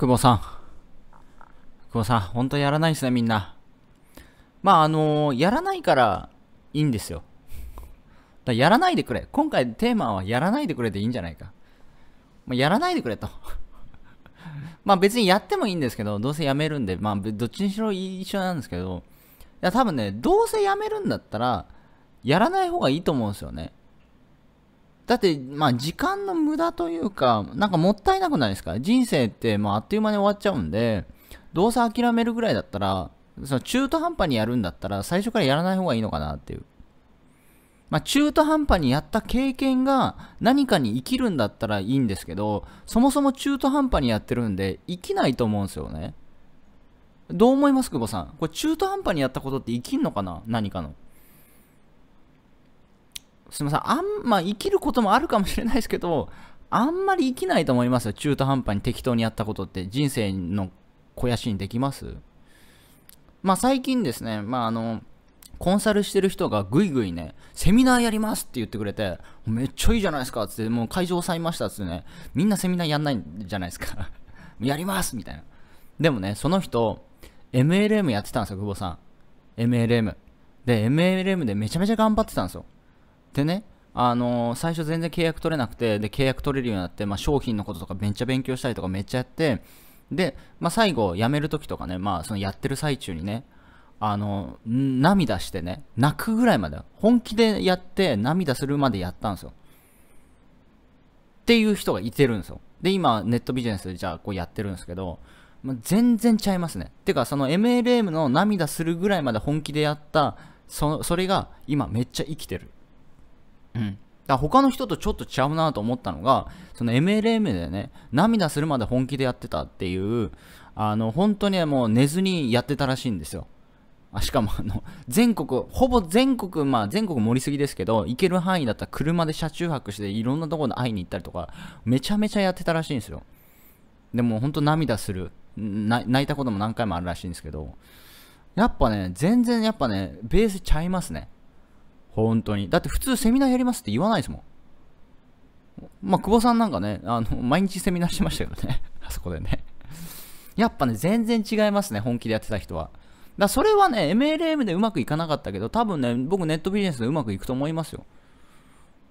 久保さん。久保さん、本当やらないですね、みんな。まあ、あのー、やらないからいいんですよ。だやらないでくれ。今回テーマはやらないでくれでいいんじゃないか。まあ、やらないでくれと。まあ別にやってもいいんですけど、どうせやめるんで、まあどっちにしろ一緒なんですけど、いや多分ね、どうせやめるんだったら、やらない方がいいと思うんですよね。だって、まあ、時間の無駄というか、なんかもったいなくないですか人生って、まあ、あっという間に終わっちゃうんで、どうせ諦めるぐらいだったら、その中途半端にやるんだったら、最初からやらない方がいいのかなっていう。まあ、中途半端にやった経験が何かに生きるんだったらいいんですけど、そもそも中途半端にやってるんで、生きないと思うんですよね。どう思います久保さん。これ中途半端にやったことって生きんのかな何かの。すみません、あんま生きることもあるかもしれないですけど、あんまり生きないと思いますよ。中途半端に適当にやったことって人生の肥やしにできますまあ最近ですね、まああの、コンサルしてる人がぐいぐいね、セミナーやりますって言ってくれて、めっちゃいいじゃないですかって、もう会場抑えましたってね、みんなセミナーやんないんじゃないですか。やりますみたいな。でもね、その人、MLM やってたんですよ、久保さん。MLM。で、MLM でめちゃめちゃ頑張ってたんですよ。でね、あのー、最初全然契約取れなくて、で、契約取れるようになって、まあ、商品のこととかめっちゃ勉強したりとかめっちゃやって、で、まあ、最後、辞めるときとかね、まあ、そのやってる最中にね、あの涙してね、泣くぐらいまで、本気でやって、涙するまでやったんですよ。っていう人がいてるんですよ。で、今、ネットビジネスでじゃあ、こうやってるんですけど、まあ、全然ちゃいますね。てか、その MLM の涙するぐらいまで本気でやった、そそれが今めっちゃ生きてる。うん。だ他の人とちょっと違うなと思ったのが、その MLM でね、涙するまで本気でやってたっていう、あの、本当にもう寝ずにやってたらしいんですよ。あしかもあの、全国、ほぼ全国、まあ全国盛りすぎですけど、行ける範囲だったら車で車中泊していろんなところで会いに行ったりとか、めちゃめちゃやってたらしいんですよ。でも本当涙する。泣いたことも何回もあるらしいんですけど、やっぱね、全然やっぱね、ベースちゃいますね。本当に。だって普通セミナーやりますって言わないですもん。まあ、久保さんなんかね、あの、毎日セミナーしてましたけどね。あそこでね。やっぱね、全然違いますね、本気でやってた人は。だそれはね、MLM でうまくいかなかったけど、多分ね、僕ネットビジネスでうまくいくと思いますよ。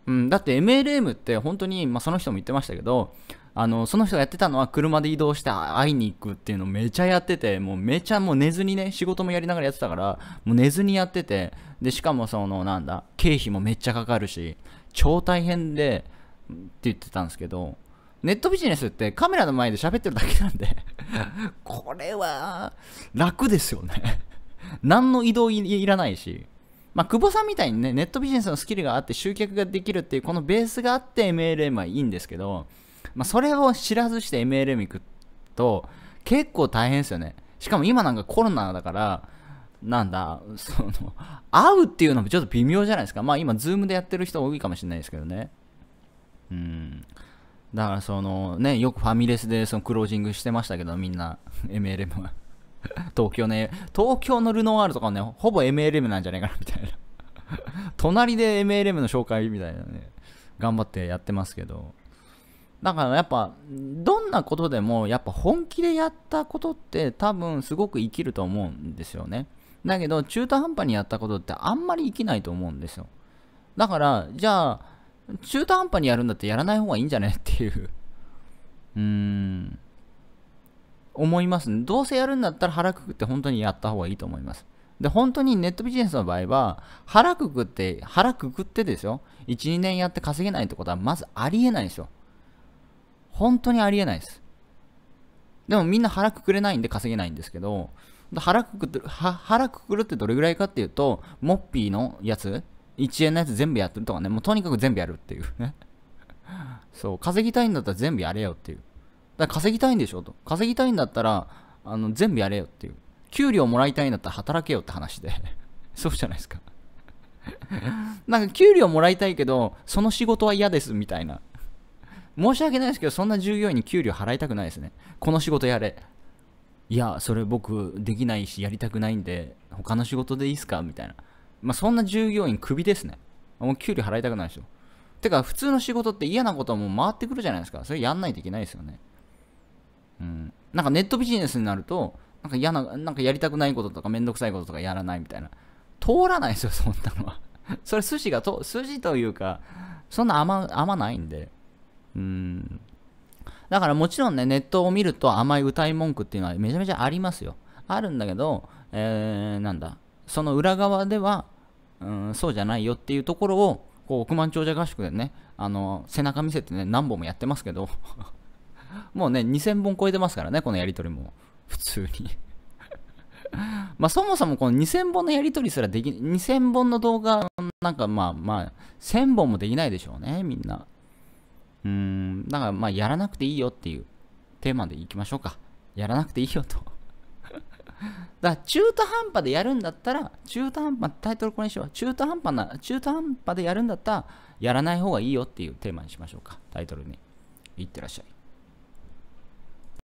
うん、だって MLM って本当に、まあ、その人も言ってましたけどあのその人がやってたのは車で移動して会いに行くっていうのをめちゃやっててもうめちゃもう寝ずにね仕事もやりながらやってたからもう寝ずにやっててでしかもそのなんだ経費もめっちゃかかるし超大変でって言ってたんですけどネットビジネスってカメラの前で喋ってるだけなんでこれは楽ですよね何の移動いらないしまあ、久保さんみたいにね、ネットビジネスのスキルがあって集客ができるっていう、このベースがあって MLM はいいんですけど、まあ、それを知らずして MLM 行くと、結構大変ですよね。しかも今なんかコロナだから、なんだ、その、会うっていうのもちょっと微妙じゃないですか。まあ今、ズームでやってる人多いかもしれないですけどね。うん。だからその、ね、よくファミレスでそのクロージングしてましたけど、みんな、MLM は。東京ね、東京のルノワールとかね、ほぼ MLM なんじゃないかなみたいな。隣で MLM の紹介みたいなね、頑張ってやってますけど。だからやっぱ、どんなことでも、やっぱ本気でやったことって多分すごく生きると思うんですよね。だけど、中途半端にやったことってあんまり生きないと思うんですよ。だから、じゃあ、中途半端にやるんだってやらない方がいいんじゃねっていう。うーん。思いますどうせやるんだったら腹くくって本当にやった方がいいと思います。で、本当にネットビジネスの場合は、腹くくって、腹くくってですよ。1、2年やって稼げないってことは、まずありえないですよ。本当にありえないです。でもみんな腹くくれないんで稼げないんですけど、腹くくって、腹くくるってどれぐらいかっていうと、モッピーのやつ、1円のやつ全部やってるとかね、もうとにかく全部やるっていうね。そう、稼ぎたいんだったら全部やれよっていう。だから稼ぎたいんでしょと。稼ぎたいんだったら、あの、全部やれよっていう。給料もらいたいんだったら働けよって話で。そうじゃないですか。なんか給料もらいたいけど、その仕事は嫌ですみたいな。申し訳ないですけど、そんな従業員に給料払いたくないですね。この仕事やれ。いや、それ僕できないし、やりたくないんで、他の仕事でいいっすかみたいな。まあ、そんな従業員クビですね。もう給料払いたくないでしょ。てか、普通の仕事って嫌なことはもう回ってくるじゃないですか。それやんないといけないですよね。うん、なんかネットビジネスになると、なんか嫌な、なんかやりたくないこととかめんどくさいこととかやらないみたいな。通らないですよ、そんなのは。それ筋がと、筋というか、そんな甘、甘ないんで。うん。だからもちろんね、ネットを見ると甘い歌い文句っていうのはめちゃめちゃありますよ。あるんだけど、えー、なんだ、その裏側では、うん、そうじゃないよっていうところを、こう億万長者合宿でね、あの、背中見せてね、何本もやってますけど もうね、2000本超えてますからね、このやりとりも。普通に まあそもそもこの2000本のやりとりすらでき、2000本の動画、なんかまあまあ、1000本もできないでしょうね、みんな。うーん、だからまあやらなくていいよっていうテーマでいきましょうか。やらなくていいよと だから中途半端でやるんだったら、中途半端、タイトルこれにしよう。中途半端な、中途半端でやるんだったら、やらない方がいいよっていうテーマにしましょうか。タイトルに。いってらっしゃい。